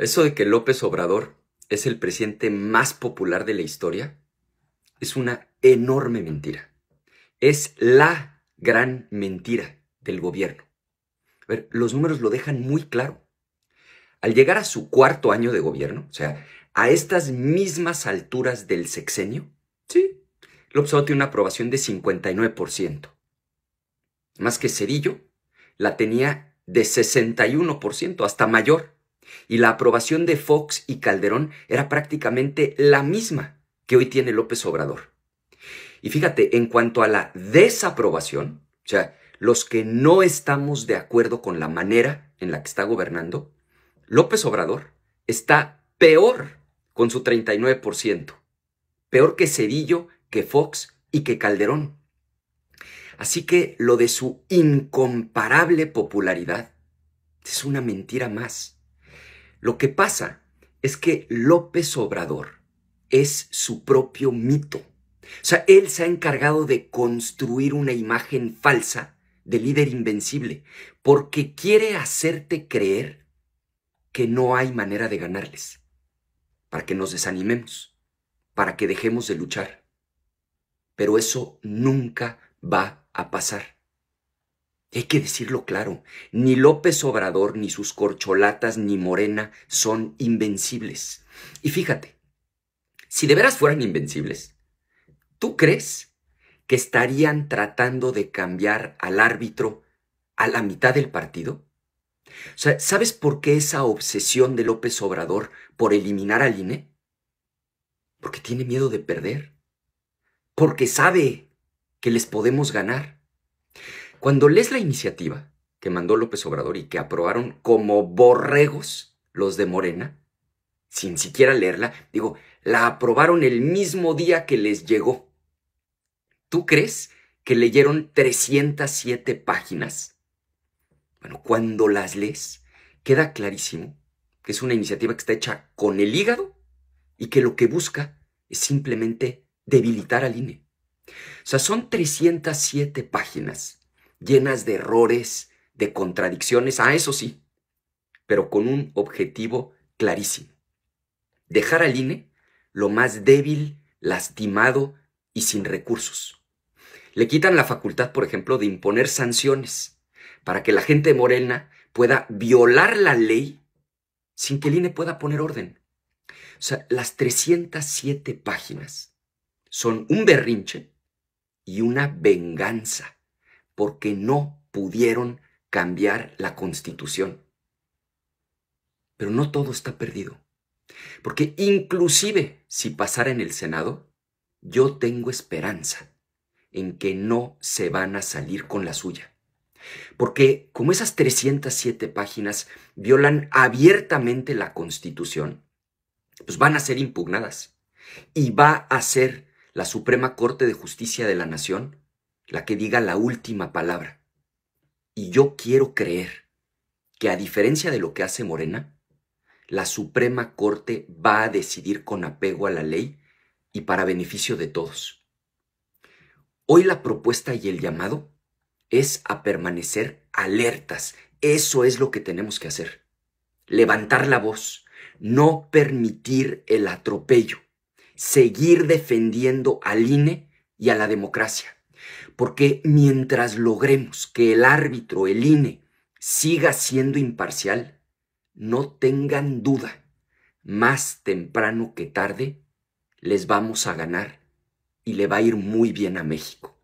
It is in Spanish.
Eso de que López Obrador es el presidente más popular de la historia es una enorme mentira. Es la gran mentira del gobierno. A ver, los números lo dejan muy claro. Al llegar a su cuarto año de gobierno, o sea, a estas mismas alturas del sexenio, sí, López Obrador tiene una aprobación de 59%. Más que Cerillo, la tenía de 61%, hasta mayor y la aprobación de Fox y Calderón era prácticamente la misma que hoy tiene López Obrador. Y fíjate, en cuanto a la desaprobación, o sea, los que no estamos de acuerdo con la manera en la que está gobernando, López Obrador está peor con su 39%, peor que Cedillo, que Fox y que Calderón. Así que lo de su incomparable popularidad es una mentira más. Lo que pasa es que López Obrador es su propio mito. O sea, él se ha encargado de construir una imagen falsa de líder invencible, porque quiere hacerte creer que no hay manera de ganarles, para que nos desanimemos, para que dejemos de luchar. Pero eso nunca va a pasar. Hay que decirlo claro, ni López Obrador, ni sus corcholatas, ni Morena son invencibles. Y fíjate, si de veras fueran invencibles, ¿tú crees que estarían tratando de cambiar al árbitro a la mitad del partido? ¿sabes por qué esa obsesión de López Obrador por eliminar al INE? Porque tiene miedo de perder. Porque sabe que les podemos ganar. Cuando lees la iniciativa que mandó López Obrador y que aprobaron como borregos los de Morena, sin siquiera leerla, digo, la aprobaron el mismo día que les llegó. ¿Tú crees que leyeron 307 páginas? Bueno, cuando las lees, queda clarísimo que es una iniciativa que está hecha con el hígado y que lo que busca es simplemente debilitar al INE. O sea, son 307 páginas llenas de errores, de contradicciones, ah, eso sí, pero con un objetivo clarísimo. Dejar al INE lo más débil, lastimado y sin recursos. Le quitan la facultad, por ejemplo, de imponer sanciones para que la gente morena pueda violar la ley sin que el INE pueda poner orden. O sea, las 307 páginas son un berrinche y una venganza porque no pudieron cambiar la constitución. Pero no todo está perdido. Porque inclusive si pasara en el Senado, yo tengo esperanza en que no se van a salir con la suya. Porque como esas 307 páginas violan abiertamente la Constitución, pues van a ser impugnadas. Y va a ser la Suprema Corte de Justicia de la Nación la que diga la última palabra. Y yo quiero creer que a diferencia de lo que hace Morena, la Suprema Corte va a decidir con apego a la ley y para beneficio de todos. Hoy la propuesta y el llamado es a permanecer alertas. Eso es lo que tenemos que hacer. Levantar la voz, no permitir el atropello, seguir defendiendo al INE y a la democracia. Porque mientras logremos que el árbitro, el INE, siga siendo imparcial, no tengan duda, más temprano que tarde, les vamos a ganar y le va a ir muy bien a México.